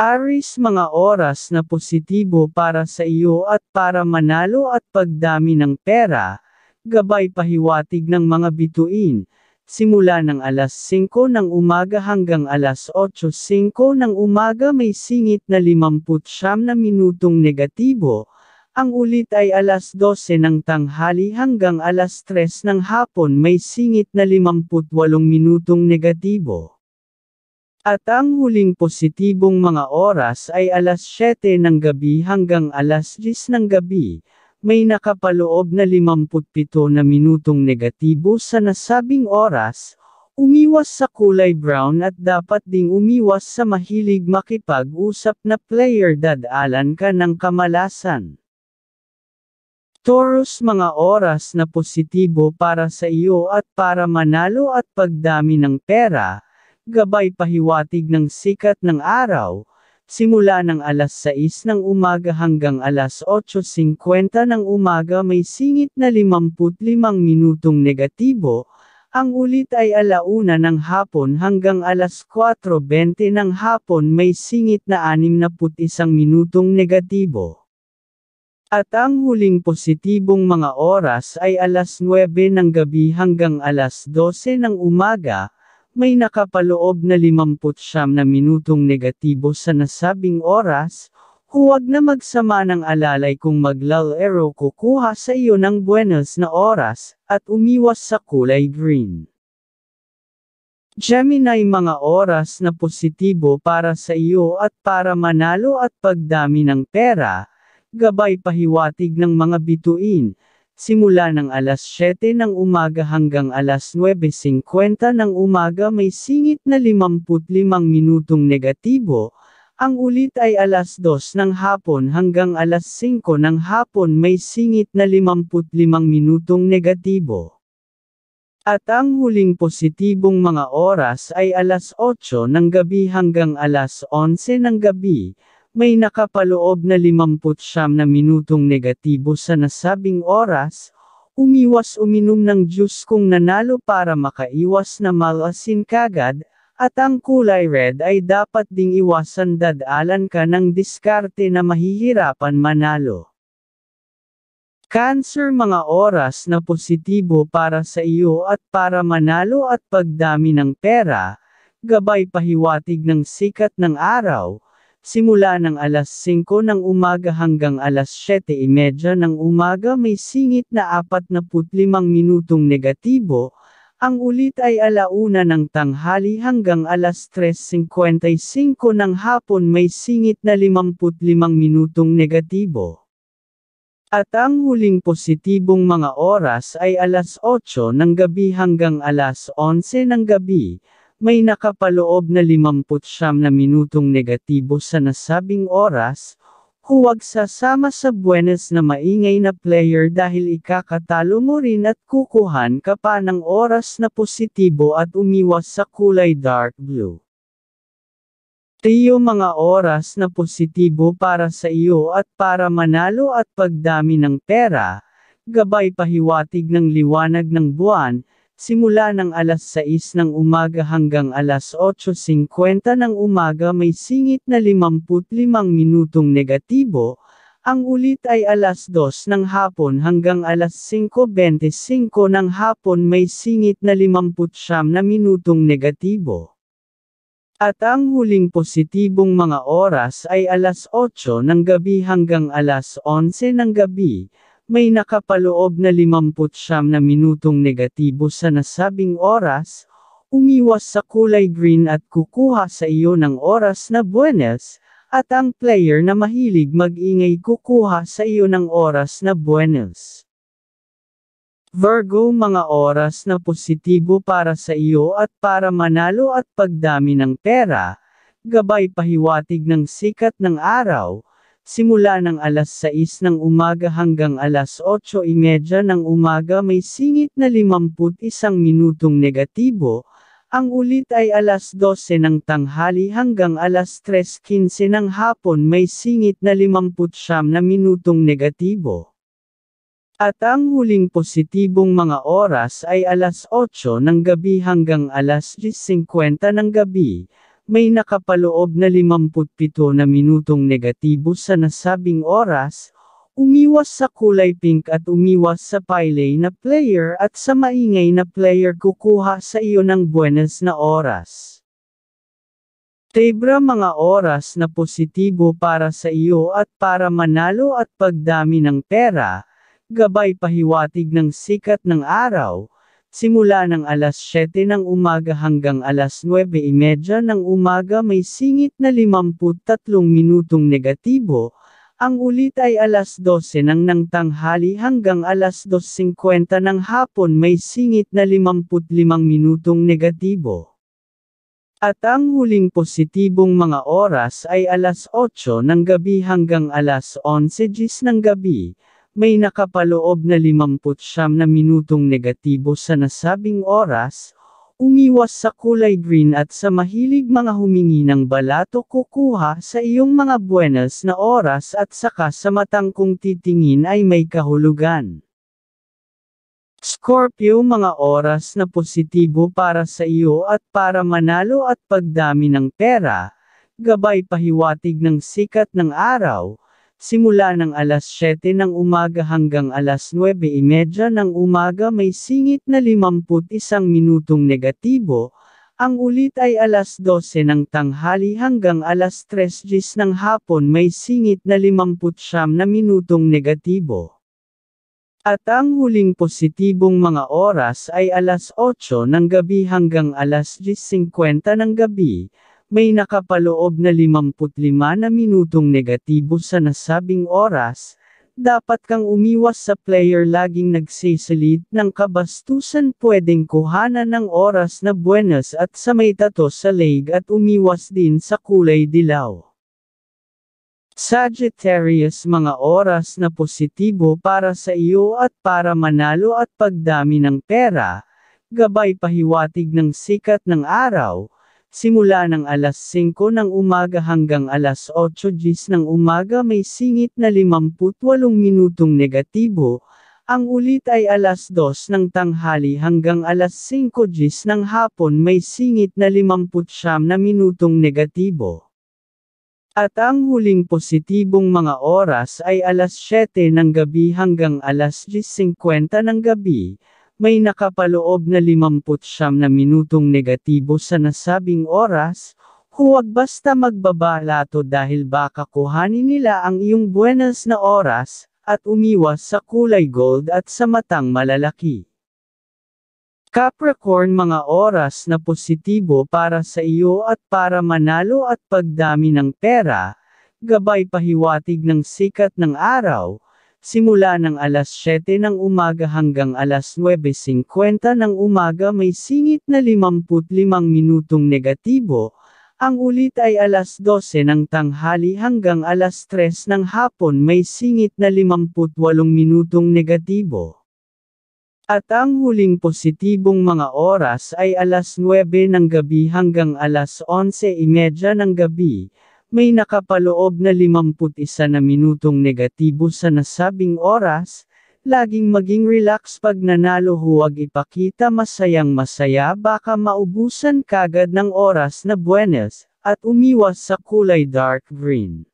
Aris mga oras na positibo para sa iyo at para manalo at pagdami ng pera, gabay pahiwatig ng mga bituin, simula ng alas 5 ng umaga hanggang alas 8.05 ng umaga may singit na 59 na minutong negatibo, ang ulit ay alas 12 ng tanghali hanggang alas 3 ng hapon may singit na 58 minutong negatibo. At ang huling positibong mga oras ay alas 7 ng gabi hanggang alas 10 ng gabi, may nakapaloob na 57 na minutong negatibo sa nasabing oras, umiwas sa kulay brown at dapat ding umiwas sa mahilig makipag-usap na player dadalan ka ng kamalasan. Taurus mga oras na positibo para sa iyo at para manalo at pagdami ng pera, gabay pahiwatig ng sikat ng araw, simula ng alas 6 ng umaga hanggang alas 8.50 ng umaga may singit na 55 minutong negatibo, ang ulit ay alauna ng hapon hanggang alas 4.20 ng hapon may singit na 61 minutong negatibo. At ang huling positibong mga oras ay alas 9 ng gabi hanggang alas 12 ng umaga, may nakapaloob na 59 na minutong negatibo sa nasabing oras, huwag na magsama ng alalay kung maglalaro kukuha sa iyo ng buenos na oras, at umiwas sa kulay green. Gemini mga oras na positibo para sa iyo at para manalo at pagdami ng pera, gabay pahiwatig ng mga bituin, Simula ng alas 7 ng umaga hanggang alas 9.50 ng umaga may singit na 55 minutong negatibo, ang ulit ay alas 2 ng hapon hanggang alas 5 ng hapon may singit na 55 minutong negatibo. At ang huling positibong mga oras ay alas 8 ng gabi hanggang alas 11 ng gabi, may nakapaloob na 59 na minutong negatibo sa nasabing oras, umiwas uminom ng juice kung nanalo para makaiwas na malasin kagad, at ang kulay red ay dapat ding iwasan dadalan ka ng diskarte na mahihirapan manalo. Cancer mga oras na positibo para sa iyo at para manalo at pagdami ng pera, gabay pahiwatig ng sikat ng araw, Simula ng alas 5 ng umaga hanggang alas 7.30 e ng umaga may singit na 45 minutong negatibo, ang ulit ay alauna ng tanghali hanggang alas 3.55 ng hapon may singit na 55 minutong negatibo. At ang huling positibong mga oras ay alas 8 ng gabi hanggang alas 11 ng gabi, may nakapaloob na 59 na minutong negatibo sa nasabing oras, huwag sasama sa Buenos na maingay na player dahil ikakatalo mo rin at kukuhan ka pa ng oras na positibo at umiwas sa kulay dark blue. Tiyo mga oras na positibo para sa iyo at para manalo at pagdami ng pera, gabay pahiwatig ng liwanag ng buwan, Simula ng alas 6 ng umaga hanggang alas 8.50 ng umaga may singit na 55 minutong negatibo, ang ulit ay alas 2 ng hapon hanggang alas 5.25 ng hapon may singit na 59 na minutong negatibo. At ang huling positibong mga oras ay alas 8 ng gabi hanggang alas 11 ng gabi, may nakapaloob na 59 na minutong negatibo sa nasabing oras, umiwas sa kulay green at kukuha sa iyo ng oras na buenas, at ang player na mahilig mag-ingay kukuha sa iyo ng oras na buenas. Virgo mga oras na positibo para sa iyo at para manalo at pagdami ng pera, gabay pahiwatig ng sikat ng araw, Simula ng alas 6 ng umaga hanggang alas 8.30 ng umaga may singit na 51 minutong negatibo, ang ulit ay alas 12 ng tanghali hanggang alas 3.15 ng hapon may singit na 59 na minutong negatibo. At ang huling positibong mga oras ay alas 8 ng gabi hanggang alas 10.50 ng gabi, may nakapaloob na 57 na minutong negatibo sa nasabing oras, umiwas sa kulay pink at umiwas sa pile na player at sa maingay na player kukuha sa iyo ng buenas na oras. Tebra mga oras na positibo para sa iyo at para manalo at pagdami ng pera, gabay pahiwatig ng sikat ng araw, Simula ng alas 7 ng umaga hanggang alas 9.30 ng umaga may singit na 53 minutong negatibo, ang ulit ay alas 12 ng ng tanghali hanggang alas 2.50 ng hapon may singit na 55 minutong negatibo. At ang huling positibong mga oras ay alas 8 ng gabi hanggang alas 11 ng gabi, may nakapaloob na 59 na minutong negatibo sa nasabing oras, umiwas sa kulay green at sa mahilig mga humingi ng balato kukuha sa iyong mga buenas na oras at saka sa matang kung titingin ay may kahulugan. Scorpio mga oras na positibo para sa iyo at para manalo at pagdami ng pera, gabay pahiwatig ng sikat ng araw, Simula ng alas 7 ng umaga hanggang alas 9.30 ng umaga may singit na 51 minutong negatibo, ang ulit ay alas 12 ng tanghali hanggang alas 3.00 ng hapon may singit na 59 na minutong negatibo. At ang huling positibong mga oras ay alas 8 ng gabi hanggang alas 10.50 ng gabi, may nakapaloob na 55 na minutong negatibo sa nasabing oras, dapat kang umiwas sa player laging nagsisalit ng kabastusan pwedeng kuhanan ng oras na buenas at sa may tato sa leg at umiwas din sa kulay dilaw. Sagittarius mga oras na positibo para sa iyo at para manalo at pagdami ng pera, gabay pahiwatig ng sikat ng araw, Simula ng alas 5 ng umaga hanggang alas 8.10 ng umaga may singit na 58 minutong negatibo, ang ulit ay alas 2 ng tanghali hanggang alas 5.10 ng hapon may singit na 59 na minutong negatibo. At ang huling positibong mga oras ay alas 7 ng gabi hanggang alas 10.50 ng gabi, may nakapaloob na 59 na minutong negatibo sa nasabing oras, huwag basta magbabalato dahil baka kuhanin nila ang iyong buenas na oras, at umiwas sa kulay gold at sa matang malalaki. Capricorn mga oras na positibo para sa iyo at para manalo at pagdami ng pera, gabay pahiwatig ng sikat ng araw, Simula ng alas 7 ng umaga hanggang alas 9.50 ng umaga may singit na 55 minutong negatibo, ang ulit ay alas 12 ng tanghali hanggang alas 3 ng hapon may singit na 58 minutong negatibo. At ang huling positibong mga oras ay alas 9 ng gabi hanggang alas 11.30 ng gabi, may nakapaloob na 51 na minutong negatibo sa nasabing oras, laging maging relax pag nanalo huwag ipakita masayang masaya baka maubusan kagad ng oras na buenas, at umiwas sa kulay dark green.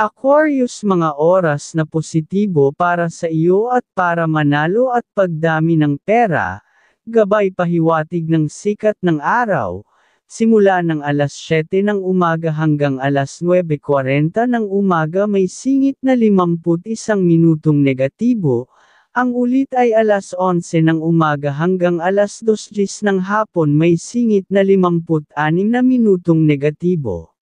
Aquarius mga oras na positibo para sa iyo at para manalo at pagdami ng pera, gabay pahiwatig ng sikat ng araw, Simula ng alas 7 ng umaga hanggang alas 9.40 ng umaga may singit na 51 minutong negatibo, ang ulit ay alas 11 ng umaga hanggang alas 2.10 ng hapon may singit na 56 na minutong negatibo.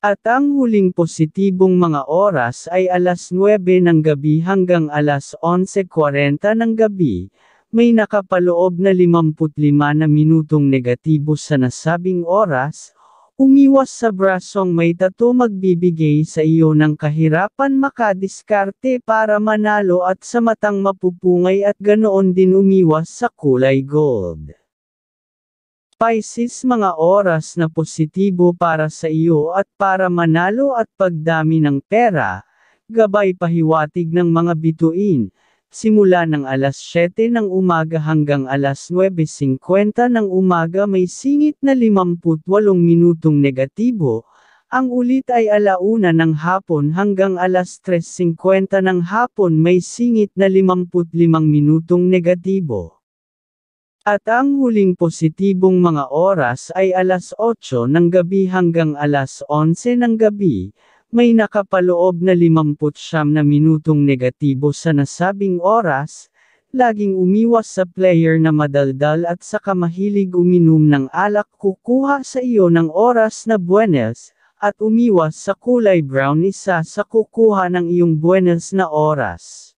At ang huling positibong mga oras ay alas 9 ng gabi hanggang alas 11.40 ng gabi, may nakapaloob na 55 na minutong negatibo sa nasabing oras, umiwas sa brasong may tato magbibigay sa iyo ng kahirapan makadiskarte para manalo at sa matang mapupungay at ganoon din umiwas sa kulay gold. Pisces mga oras na positibo para sa iyo at para manalo at pagdami ng pera, gabay pahiwatig ng mga bituin, Simula ng alas 7 ng umaga hanggang alas 9.50 ng umaga may singit na 58 minutong negatibo, ang ulit ay alauna ng hapon hanggang alas 3.50 ng hapon may singit na 55 minutong negatibo. At ang huling positibong mga oras ay alas 8 ng gabi hanggang alas 11 ng gabi, may nakapaloob na 59 na minutong negatibo sa nasabing oras, laging umiwas sa player na madaldal at sa kamahilig uminom ng alak kukuha sa iyo ng oras na buenas, at umiwas sa kulay brown isa sa kukuha ng iyong buenas na oras.